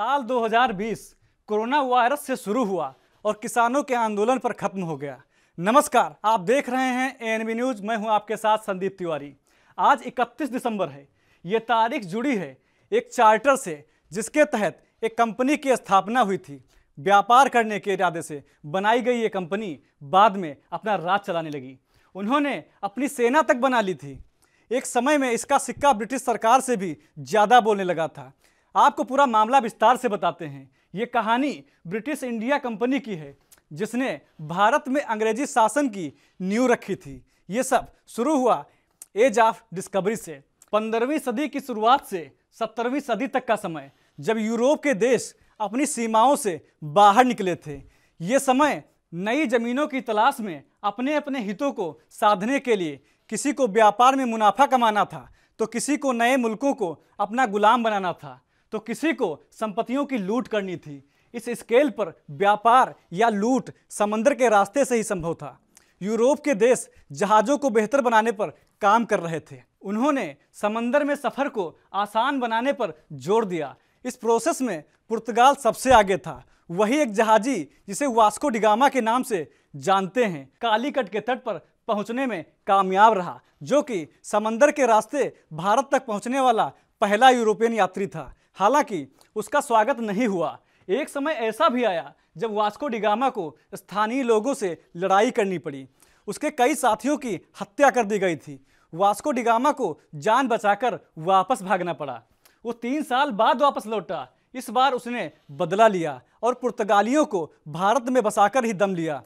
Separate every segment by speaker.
Speaker 1: साल 2020 corona virus से शुरू हुआ और किसानों के आंदोलन पर खत्म हो गया नमस्कार आप देख रहे हैं एन न्यूज मैं हूं आपके साथ संदीप तिवारी आज 31 दिसंबर है ये तारीख जुड़ी है एक चार्टर से जिसके तहत एक कंपनी की स्थापना हुई थी व्यापार करने के इरादे से बनाई गई ये कंपनी बाद में अपना राज चलाने लगी उन्होंने अपनी सेना तक बना ली थी एक समय में इसका सिक्का ब्रिटिश सरकार से भी ज़्यादा बोलने लगा था आपको पूरा मामला विस्तार से बताते हैं ये कहानी ब्रिटिश इंडिया कंपनी की है जिसने भारत में अंग्रेजी शासन की नींव रखी थी ये सब शुरू हुआ एज ऑफ डिस्कवरी से पंद्रहवीं सदी की शुरुआत से सत्तरवीं सदी तक का समय जब यूरोप के देश अपनी सीमाओं से बाहर निकले थे ये समय नई जमीनों की तलाश में अपने अपने हितों को साधने के लिए किसी को व्यापार में मुनाफा कमाना था तो किसी को नए मुल्कों को अपना गुलाम बनाना था तो किसी को संपत्तियों की लूट करनी थी इस स्केल पर व्यापार या लूट समंदर के रास्ते से ही संभव था यूरोप के देश जहाज़ों को बेहतर बनाने पर काम कर रहे थे उन्होंने समंदर में सफ़र को आसान बनाने पर जोर दिया इस प्रोसेस में पुर्तगाल सबसे आगे था वही एक जहाजी जिसे वास्को डिगामा के नाम से जानते हैं कालीकट के तट पर पहुंचने में कामयाब रहा जो कि समंदर के रास्ते भारत तक पहुंचने वाला पहला यूरोपियन यात्री था हालांकि उसका स्वागत नहीं हुआ एक समय ऐसा भी आया जब वास्को डिगामा को स्थानीय लोगों से लड़ाई करनी पड़ी उसके कई साथियों की हत्या कर दी गई थी वास्को डिगामा को जान बचाकर वापस भागना पड़ा वो तीन साल बाद वापस लौटा इस बार उसने बदला लिया और पुर्तगालियों को भारत में बसाकर ही दम लिया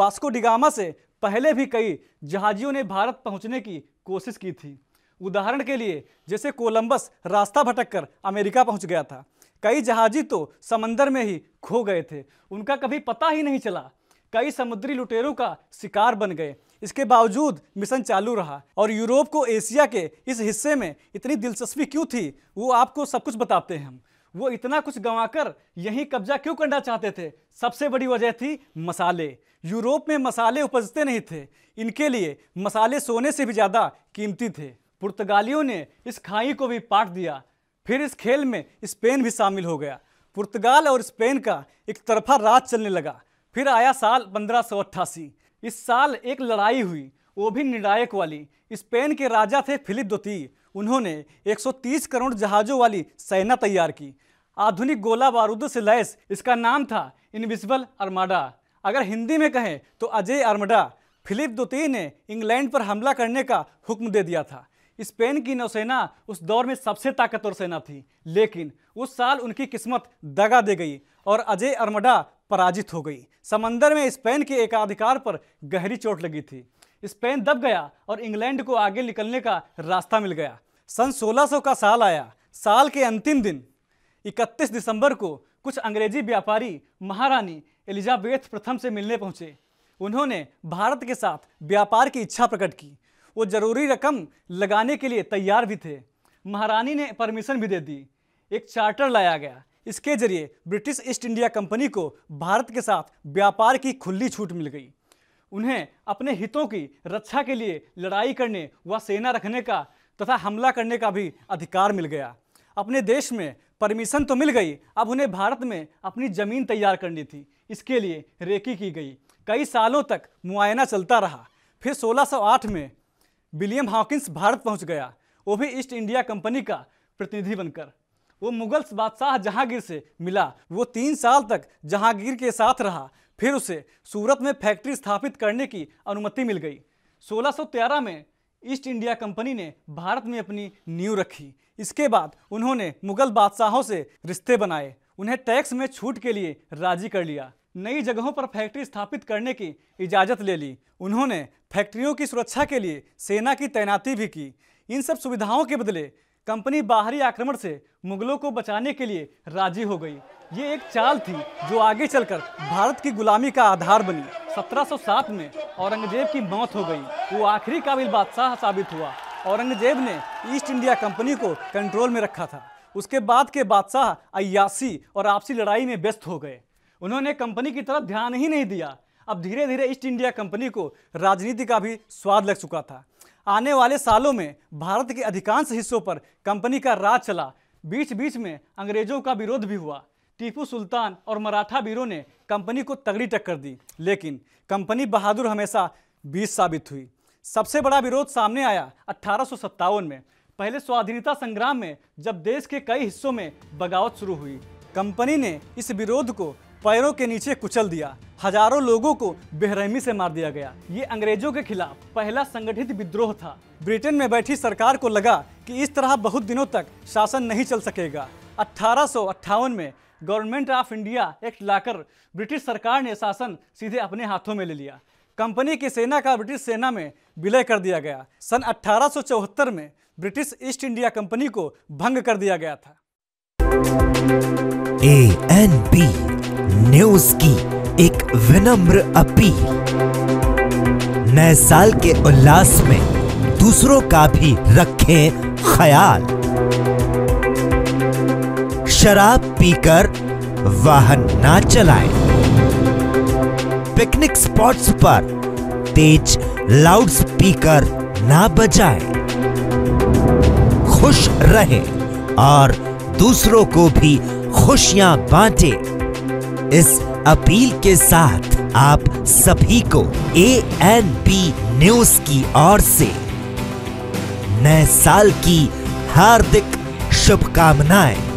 Speaker 1: वास्को डिगामा से पहले भी कई जहाजियों ने भारत पहुंचने की कोशिश की थी उदाहरण के लिए जैसे कोलंबस रास्ता भटक कर अमेरिका पहुंच गया था कई जहाजी तो समंदर में ही खो गए थे उनका कभी पता ही नहीं चला कई समुद्री लुटेरों का शिकार बन गए इसके बावजूद मिशन चालू रहा और यूरोप को एशिया के इस हिस्से में इतनी दिलचस्पी क्यों थी वो आपको सब कुछ बताते हैं हम वो इतना कुछ गंवाकर यहीं कब्जा क्यों करना चाहते थे सबसे बड़ी वजह थी मसाले यूरोप में मसाले उपजते नहीं थे इनके लिए मसाले सोने से भी ज़्यादा कीमती थे पुर्तगालियों ने इस खाई को भी पाट दिया फिर इस खेल में स्पेन भी शामिल हो गया पुर्तगाल और स्पेन का एक तरफा राज चलने लगा फिर आया साल पंद्रह इस साल एक लड़ाई हुई वो भी निर्णायक वाली स्पेन के राजा थे फिलिप द्वितीय उन्होंने 130 करोड़ जहाज़ों वाली सेना तैयार की आधुनिक गोला बारूद से लैस इसका नाम था इनविजिबल अरमाडा अगर हिंदी में कहें तो अजय अरमडा फिलिप द्वितीय ने इंग्लैंड पर हमला करने का हुक्म दे दिया था स्पेन की नौसेना उस दौर में सबसे ताकतवर सेना थी लेकिन उस साल उनकी किस्मत दगा दे गई और अजय अरमडा पराजित हो गई समंदर में स्पेन के एकाधिकार पर गहरी चोट लगी थी स्पेन दब गया और इंग्लैंड को आगे निकलने का रास्ता मिल गया सन 1600 का साल आया साल के अंतिम दिन 31 दिसंबर को कुछ अंग्रेजी व्यापारी महारानी एलिजाबेथ प्रथम से मिलने पहुंचे उन्होंने भारत के साथ व्यापार की इच्छा प्रकट की वो ज़रूरी रकम लगाने के लिए तैयार भी थे महारानी ने परमिशन भी दे दी एक चार्टर लाया गया इसके जरिए ब्रिटिश ईस्ट इंडिया कंपनी को भारत के साथ व्यापार की खुली छूट मिल गई उन्हें अपने हितों की रक्षा के लिए लड़ाई करने व सेना रखने का तथा हमला करने का भी अधिकार मिल गया अपने देश में परमिशन तो मिल गई अब उन्हें भारत में अपनी ज़मीन तैयार करनी थी इसके लिए रेकी की गई कई सालों तक मुआयना चलता रहा फिर 1608 में विलियम हॉकिंस भारत पहुंच गया वो भी ईस्ट इंडिया कंपनी का प्रतिनिधि बनकर वो मुगल बादशाह जहांगीर से मिला वो तीन साल तक जहांगीर के साथ रहा फिर उसे सूरत में फैक्ट्री स्थापित करने की अनुमति मिल गई 1613 में ईस्ट इंडिया कंपनी ने भारत में अपनी नींव रखी इसके बाद उन्होंने मुगल बादशाहों से रिश्ते बनाए उन्हें टैक्स में छूट के लिए राजी कर लिया नई जगहों पर फैक्ट्री स्थापित करने की इजाज़त ले ली उन्होंने फैक्ट्रियों की सुरक्षा के लिए सेना की तैनाती भी की इन सब सुविधाओं के बदले कंपनी बाहरी आक्रमण से मुगलों को बचाने के लिए राजी हो गई ये एक चाल थी जो आगे चलकर भारत की गुलामी का आधार बनी 1707 में औरंगजेब की मौत हो गई वो आखिरी काबिल बादशाह साबित हुआ औरंगजेब ने ईस्ट इंडिया कंपनी को कंट्रोल में रखा था उसके बाद के बादशाह अयासी और आपसी लड़ाई में व्यस्त हो गए उन्होंने कंपनी की तरफ ध्यान ही नहीं दिया अब धीरे धीरे ईस्ट इंडिया कंपनी को राजनीति का भी स्वाद लग चुका था आने वाले सालों में भारत के अधिकांश हिस्सों पर कंपनी का राज चला बीच बीच में अंग्रेजों का विरोध भी हुआ टीपू सुल्तान और मराठा वीरों ने कंपनी को तगड़ी टक्कर दी लेकिन कंपनी बहादुर हमेशा बीस साबित हुई सबसे बड़ा विरोध सामने आया अठारह में पहले स्वाधीनता संग्राम में जब देश के कई हिस्सों में बगावत शुरू हुई कंपनी ने इस विरोध को पैरों के नीचे कुचल दिया हजारों लोगों को बेरहमी से मार दिया गया ये अंग्रेजों के खिलाफ पहला संगठित विद्रोह था ब्रिटेन में बैठी सरकार को लगा कि इस तरह बहुत दिनों तक शासन नहीं चल सकेगा अठारह में गवर्नमेंट ऑफ इंडिया एक्ट लाकर ब्रिटिश सरकार ने शासन सीधे अपने हाथों में ले लिया कंपनी की सेना का ब्रिटिश सेना में विलय कर दिया गया सन अठारह में ब्रिटिश ईस्ट इंडिया कंपनी को भंग कर दिया गया था
Speaker 2: ए एन बी न्यूज की एक विनम्र अपील नए साल के उल्लास में दूसरों का भी रखें ख्याल शराब पीकर वाहन ना चलाएं। पिकनिक स्पॉट्स पर तेज लाउड स्पीकर ना बजाएं। खुश रहें और दूसरों को भी खुशियां बांटें। इस अपील के साथ आप सभी को ए एन पी न्यूज की ओर से नए साल की हार्दिक शुभकामनाएं